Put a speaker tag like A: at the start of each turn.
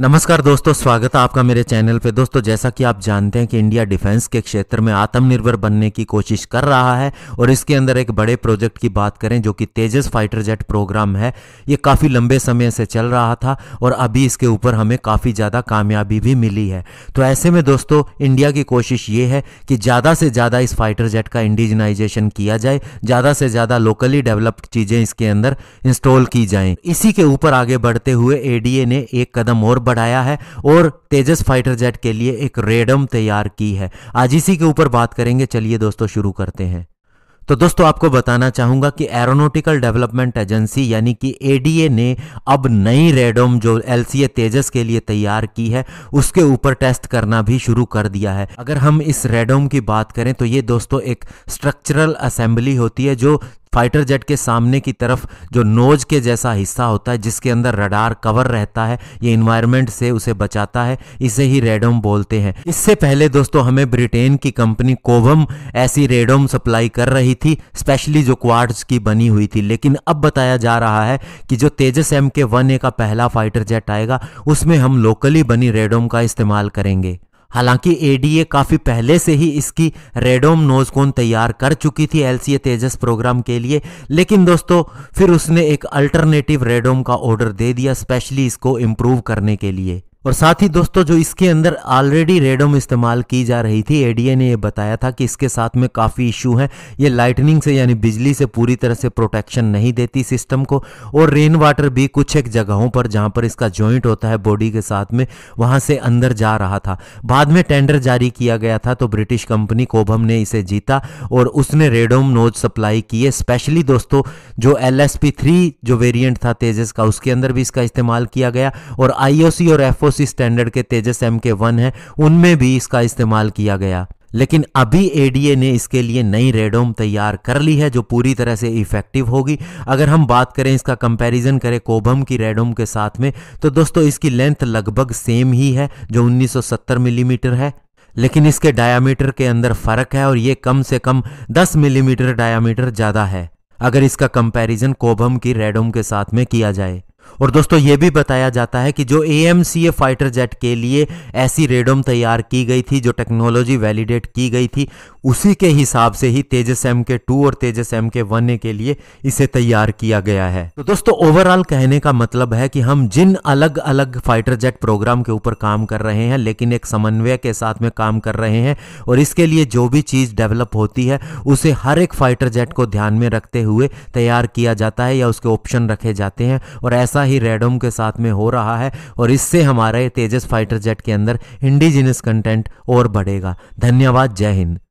A: नमस्कार दोस्तों स्वागत है आपका मेरे चैनल पे दोस्तों जैसा कि आप जानते हैं कि इंडिया डिफेंस के क्षेत्र में आत्मनिर्भर बनने की कोशिश कर रहा है और इसके अंदर एक बड़े प्रोजेक्ट की बात करें जो कि तेजस फाइटर जेट प्रोग्राम है ये काफ़ी लंबे समय से चल रहा था और अभी इसके ऊपर हमें काफ़ी ज़्यादा कामयाबी भी मिली है तो ऐसे में दोस्तों इंडिया की कोशिश ये है कि ज़्यादा से ज़्यादा इस फाइटर जेट का इंडिजनाइजेशन किया जाए ज़्यादा से ज़्यादा लोकली डेवलप्ड चीज़ें इसके अंदर इंस्टॉल की जाएँ इसी के ऊपर आगे बढ़ते हुए ए ने एक कदम और बढ़ाया है और तेजस फाइटर जेट के लिए एक रेडम तैयार की है आज इसी के ऊपर बात करेंगे चलिए दोस्तों शुरू करते हैं तो दोस्तों आपको बताना चाहूंगा कि एरोनोटिकल डेवलपमेंट एजेंसी यानी कि एडीए ने अब नई रेडोम जो एलसीए तेजस के लिए तैयार की है उसके ऊपर टेस्ट करना भी शुरू कर दिया है अगर हम इस रेडोम की बात करें तो ये दोस्तों एक स्ट्रक्चरल असेंबली होती है जो फाइटर जेट के सामने की तरफ जो नोज के जैसा हिस्सा होता है जिसके अंदर रडार कवर रहता है ये इन्वायरमेंट से उसे बचाता है इसे ही रेडोम बोलते हैं इससे पहले दोस्तों हमें ब्रिटेन की कंपनी कोवम ऐसी रेडोम सप्लाई कर रही थी स्पेशली जो क्वार्ट्स की बनी हुई थी लेकिन अब बताया जा रहा है कि जो तेजस एम के वन ए का पहला फाइटर जेट आएगा उसमें हम लोकली बनी रेडोम का इस्तेमाल करेंगे हालांकि एडीए काफी पहले से ही इसकी रेडोम नोज कोन तैयार कर चुकी थी एलसीए तेजस प्रोग्राम के लिए लेकिन दोस्तों फिर उसने एक अल्टरनेटिव रेडोम का ऑर्डर दे दिया स्पेशली इसको इम्प्रूव करने के लिए और साथ ही दोस्तों जो इसके अंदर ऑलरेडी रेडोम इस्तेमाल की जा रही थी एडीए ने यह बताया था कि इसके साथ में काफ़ी इशू हैं ये लाइटनिंग से यानी बिजली से पूरी तरह से प्रोटेक्शन नहीं देती सिस्टम को और रेन वाटर भी कुछ एक जगहों पर जहां पर इसका जॉइंट होता है बॉडी के साथ में वहां से अंदर जा रहा था बाद में टेंडर जारी किया गया था तो ब्रिटिश कंपनी कोभम ने इसे जीता और उसने रेडोम नोज सप्लाई किए स्पेशली दोस्तों जो एल जो वेरियंट था तेजस का उसके अंदर भी इसका इस्तेमाल किया गया और आई और एफ इंफोसिस स्टैंडर्ड के तेजस एम के वन है उनमें भी इसका इस्तेमाल किया गया लेकिन अभी एडीए ने इसके लिए नई रेडोम तैयार कर ली है जो पूरी तरह से इफेक्टिव होगी अगर हम बात करें इसका कंपैरिजन करें कोबम की रेडोम के साथ में तो दोस्तों इसकी लेंथ लगभग सेम ही है जो 1970 मिलीमीटर mm है लेकिन इसके डायामीटर के अंदर फर्क है और ये कम से कम 10 मिलीमीटर mm डायामीटर ज़्यादा है अगर इसका कंपैरिजन कोबम की रेडोम के साथ में किया जाए और दोस्तों ये भी बताया जाता है कि जो A M C A fighter jet के लिए ऐसी रेडोम तैयार की गई थी जो टेक्नोलॉजी वैलिडेट की गई थी उसी के हिसाब से ही तेजस एम के टू और तेजस एम के वन के लिए इसे तैयार किया गया है तो दोस्तों ओवरऑल कहने का मतलब है कि हम जिन अलग अलग फाइटर जेट प्रोग्राम के ऊपर काम कर रहे हैं लेकिन एक समन्वय के साथ में काम कर रहे हैं और इसके लिए जो भी चीज़ डेवलप होती है उसे हर एक फाइटर जेट को ध्यान में रखते हुए तैयार किया जाता है या उसके ऑप्शन रखे जाते हैं और ऐसा वैसा ही रेडोम के साथ में हो रहा है और इससे हमारे तेजस फाइटर जेट के अंदर इंडिजिनस कंटेंट और बढ़ेगा धन्यवाद जय हिंद